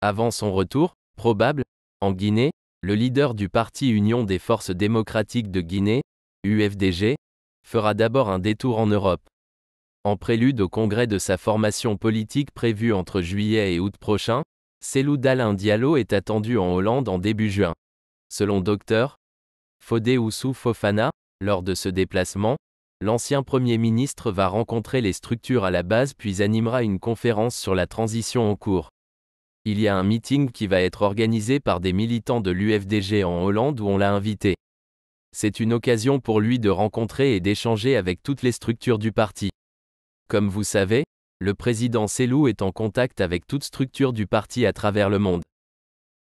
Avant son retour, probable, en Guinée, le leader du parti Union des forces démocratiques de Guinée, UFDG, fera d'abord un détour en Europe. En prélude au congrès de sa formation politique prévu entre juillet et août prochain, Selou Dalin Diallo est attendu en Hollande en début juin. Selon Dr. Fodé Oussou Fofana, lors de ce déplacement, l'ancien Premier ministre va rencontrer les structures à la base puis animera une conférence sur la transition en cours il y a un meeting qui va être organisé par des militants de l'UFDG en Hollande où on l'a invité. C'est une occasion pour lui de rencontrer et d'échanger avec toutes les structures du parti. Comme vous savez, le président Selou est en contact avec toute structure du parti à travers le monde.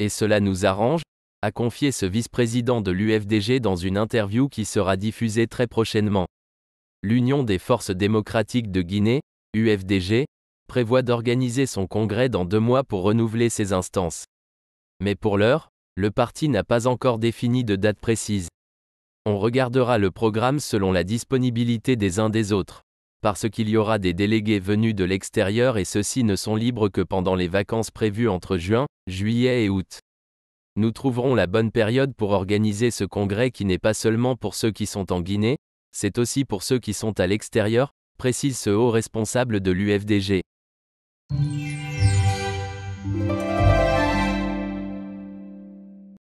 Et cela nous arrange, a confié ce vice-président de l'UFDG dans une interview qui sera diffusée très prochainement. L'Union des forces démocratiques de Guinée, UFDG, prévoit d'organiser son congrès dans deux mois pour renouveler ses instances. Mais pour l'heure, le parti n'a pas encore défini de date précise. On regardera le programme selon la disponibilité des uns des autres, parce qu'il y aura des délégués venus de l'extérieur et ceux-ci ne sont libres que pendant les vacances prévues entre juin, juillet et août. Nous trouverons la bonne période pour organiser ce congrès qui n'est pas seulement pour ceux qui sont en Guinée, c'est aussi pour ceux qui sont à l'extérieur, précise ce haut responsable de l'UFDG. Thank mm. you.